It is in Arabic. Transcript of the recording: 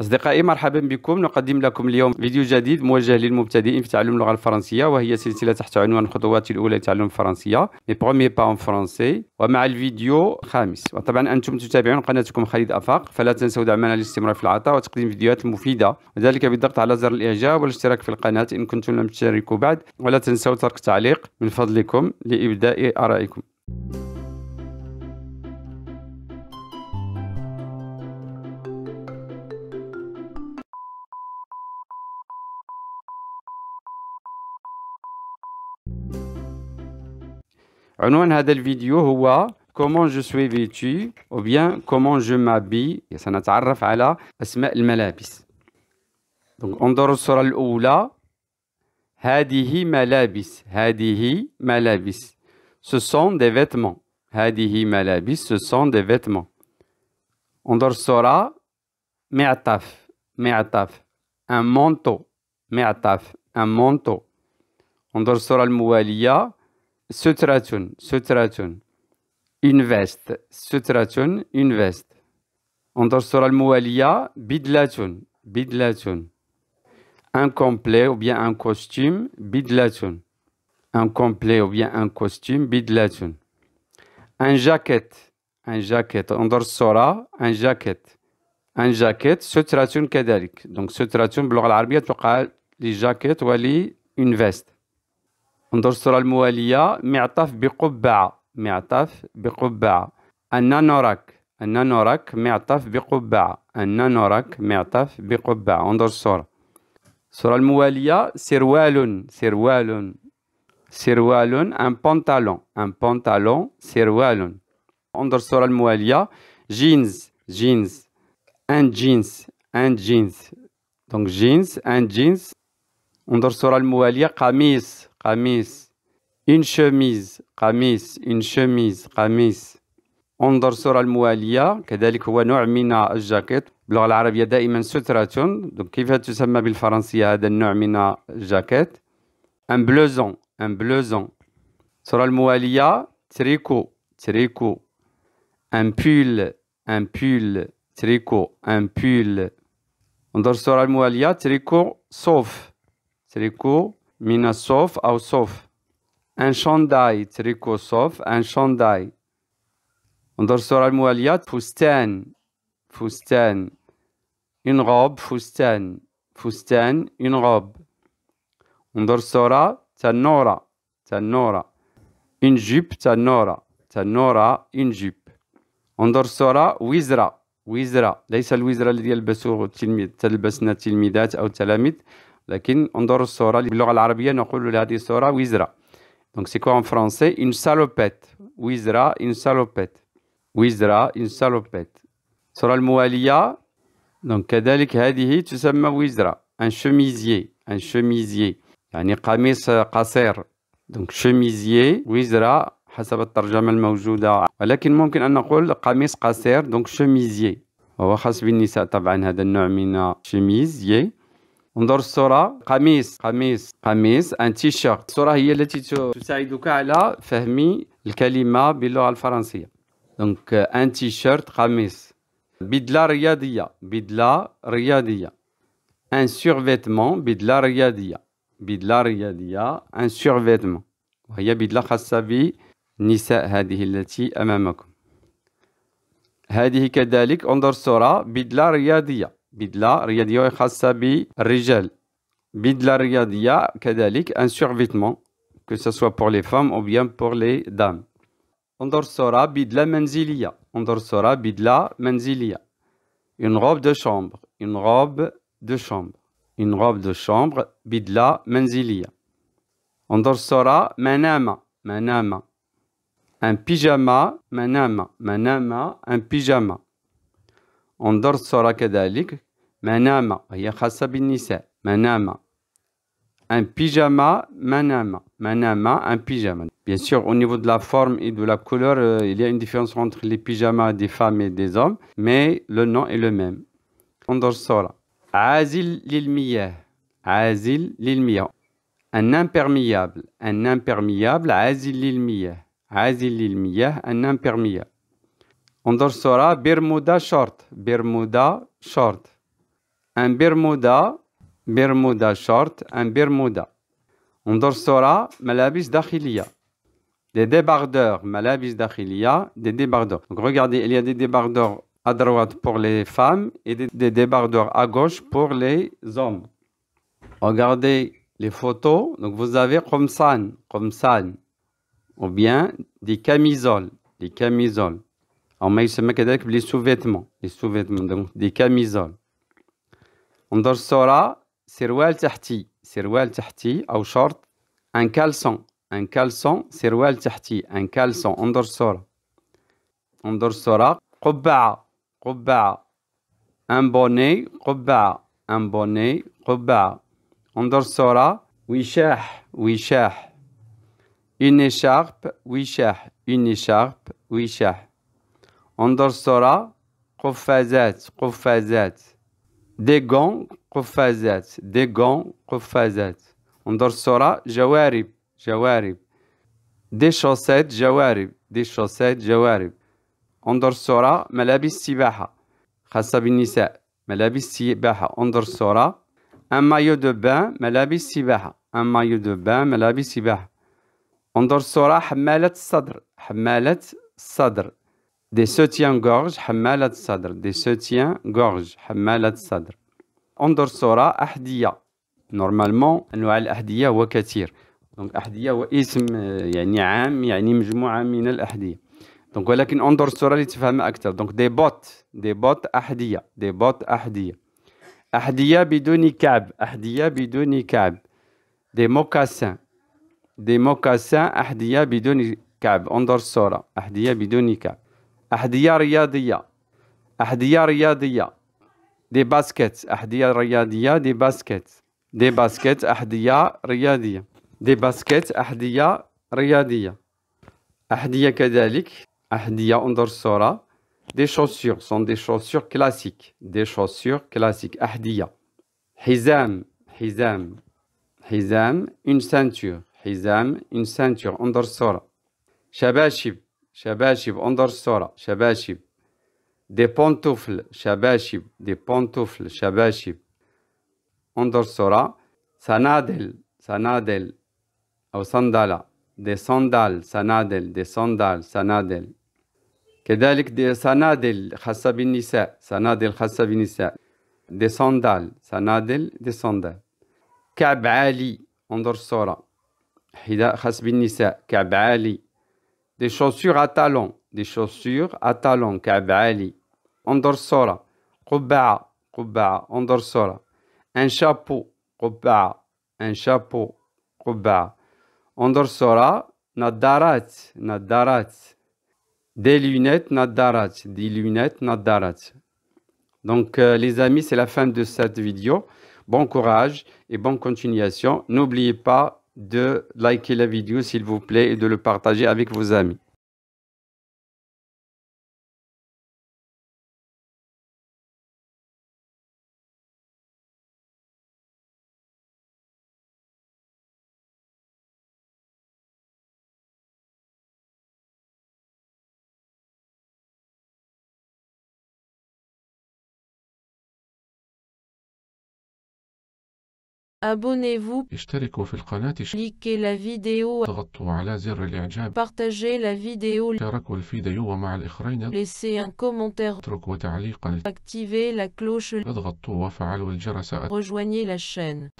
أصدقائي مرحبا بكم نقدم لكم اليوم فيديو جديد موجه للمبتدئين في تعلم اللغة الفرنسية وهي سلسلة تحت عنوان الخطوات الأولى لتعلم الفرنسية مي برومي با اون فرونسي ومع الفيديو الخامس وطبعا أنتم تتابعون قناتكم خالد أفاق فلا تنسوا دعمنا للاستمرار في العطاء وتقديم الفيديوهات المفيدة وذلك بالضغط على زر الإعجاب والاشتراك في القناة إن كنتم لم تشتركوا بعد ولا تنسوا ترك تعليق من فضلكم لإبداء آرائكم عنوان هذا الفيديو هو كومون جو سوي فيتي او بيان كومون جو مابي سنتعرف على اسماء الملابس دونك انظروا الصوره الاولى هذه ملابس هذه ملابس ce sont des vêtements هذه ملابس ce sont des vêtements انظر الصوره معطف معطف ان مونتو معطف ان مونتو On dort sur la ce Invest. ce une veste, ce une veste. On dort sur la bidlatun, bidlatun, un complet ou bien un costume, bidlatun, un complet ou bien un costume, bidlatun, un jacket, un jacket. On dort un jacket, un jacket, ce tracun Donc ce tracun, blanc, l'armier touche à la ou une veste. انظر الصورة الموالية معطف بقبعة معطف بقبعة أن نراك نراك معطف بقبعة أن نراك معطف بقبعة انظر الصورة الصورة الموالية سروال سروال سروال ان بنطالون ان بنطالون سروال انظر الصورة الموالية جينز جينز ان جينز ان جينز دونك جينز ان جينز انظر الصورة الموالية قميص chemise une chemise chemise une chemise on under sur la moailla que c'est genre de la en langue arabe un certain donc comment un blouson un sur la tricot tricot un pull un pull tricot un pull sur la tricot sauf tricot من الصوف أو صوف أن شانداي تريكو صوف أن شانداي انظر الصورة الموالية فستان فستان إن غوب فستان فستان إن غوب انظر الصورة تنورة تنورة إن جيب تنورة تنورة إن جيب انظر الصورة وزرة وزرة ليس الوزرة الذي يلبسه التلميذ تلبسنا التلميذات أو التلاميذ لكن انظر الصورة باللغة العربية نقول لهذه الصورة وزرة دونك سي quoi ان فرونسي اون سالوبيت Wizra, اون سالوبيت Wizra, اون سالوبيت الصورة الموالية دونك كذلك هذه تسمى وزرة. ان شوميزيي ان شوميزيي يعني قميص قصير. دونك شوميزيي وزرة حسب الترجمة الموجودة ولكن ممكن أن نقول قميص قصير دونك شوميزيي وهو خاص بالنساء طبعا هذا النوع من شوميزيي انظر الصورة قميص قميص قميص ان تيشيرت الصورة هي التي تساعدك على فهم الكلمة باللغة الفرنسية دونك ان تيشيرت قميص بدلة رياضية بدلة رياضية ان سورفيتمون بدلة رياضية بدلة رياضية ان سورفيتمون وهي بدلة خاصة بالنساء هذه التي أمامكم هذه كذلك انظر الصورة بدلة رياضية Bidla riyadiya Khasabi, rijal. Bidla riyadiya kadalik un survêtement que ce soit pour les femmes ou bien pour les dames. on Endorsera bidla On Endorsera bidla menzilia. Une robe de chambre. Une robe de chambre. Une robe de chambre. Bidla On Endorsera manama. Manama. Un pyjama. Manama. Manama. Un pyjama. انظر الصورة كذلك منامة هي خاصة بالنساء Manama. un pyjama manama. Manama, un pyjama. Bien sûr, au niveau de la forme et de la couleur, euh, il y a une différence entre les pyjamas des femmes et des hommes, mais le nom est le même. sur Azil lilmiyah. Azil lilmiyah. Un imperméable. Un imperméable. Azil lilmiyah. Azil lilmiyah. Un imperméable. On sonra Bermuda short. Bermuda short. Un Bermuda. Bermuda short. Un Bermuda. On sonra malabis d'Achilia, Des débardeurs. Malabis d'Achilia, Des débardeurs. Donc regardez, il y a des débardeurs à droite pour les femmes et des, débardeurs à gauche pour les hommes. Regardez les photos. Donc vous avez Khomsan. ça, Ou bien des camisoles. Des camisoles. أو ما يسمى كذلك بلي سوفيتمون لي سوفيتمون دونك دي كاميزول نضرب الصورة سروال تحتي سروال تحتي أو شورت ان كالسون ان كالسون سروال تحتي ان كالسون انظر الصورة انظر الصورة قبعة قبعة ان بوني قبعة ان بوني قبعة انظر الصورة وشاح وشاح une écharpe وشاح une écharpe وشاح انظر الصورة قفازات قفازات دي غون قفازات دي غون قفازات انظر الصورة جوارب جوارب دي شوسيت جوارب دي شوسيت جوارب انظر الصورة ملابس سباحة خاصة بالنساء ملابس سباحة انظر الصورة ان مايو دو بان ملابس سباحة ان مايو دو بان ملابس سباحة انظر الصورة حمالة الصدر حمالة الصدر دي سوتيان غورج حمالة الصدر دي سوتيان غورج حمالة الصدر انظر صورة أحذية نورمالمون أنواع الأحذية هو كثير دونك أحذية هو اسم يعني عام يعني مجموعة من الأحذية دونك ولكن انظر الصورة لتفهمها أكثر دونك دي بوت دي بوت أحذية دي بوت أحذية أحذية بدون كعب أحذية بدون كعب دي موكاسان دي موكاسان أحذية بدون كعب انظر الصورة أحذية بدون كعب أحذية رياضية أحذية رياضية دي باسكت أحذية رياضية دي باسكت دي باسكت أحذية رياضية دي باسكت أحذية رياضية أحذية كذلك أحذية انظر الصورة دي شوسيور سون دي شوسيور كلاسيك دي شوسيور كلاسيك أحذية حزام حزام حزام اون سانتور حزام اون سانتور انظر الصورة شباشب شباشب انظر الصورة شباشب دي بونتوفل شباشب دي بونتوفل شباشب انظر الصورة صنادل صنادل أو صندلة دي صندل صنادل دي صندل صنادل كذلك دي صنادل خاصة بالنساء صنادل خاصة بالنساء دي صندل صنادل دي صندل كعب عالي انظر الصورة حذاء خاص بالنساء كعب عالي des chaussures à talons, des chaussures à talons, KABALI Andorsola. قبعة KUBAA endorsora, un chapeau, KUBAA un chapeau, قبعة endorsora, NADARAT NADARAT des lunettes, nadarat, des lunettes, nadarat. Donc, euh, les amis, c'est la fin de cette vidéo. Bon courage et bonne continuation. N'oubliez pas de liker la vidéo, s'il vous plaît, et de le partager avec vos amis. Abonnez-vous. Likez la vidéo. Partagez la vidéo. Laissez un commentaire. Activez la cloche. Rejoignez la chaîne.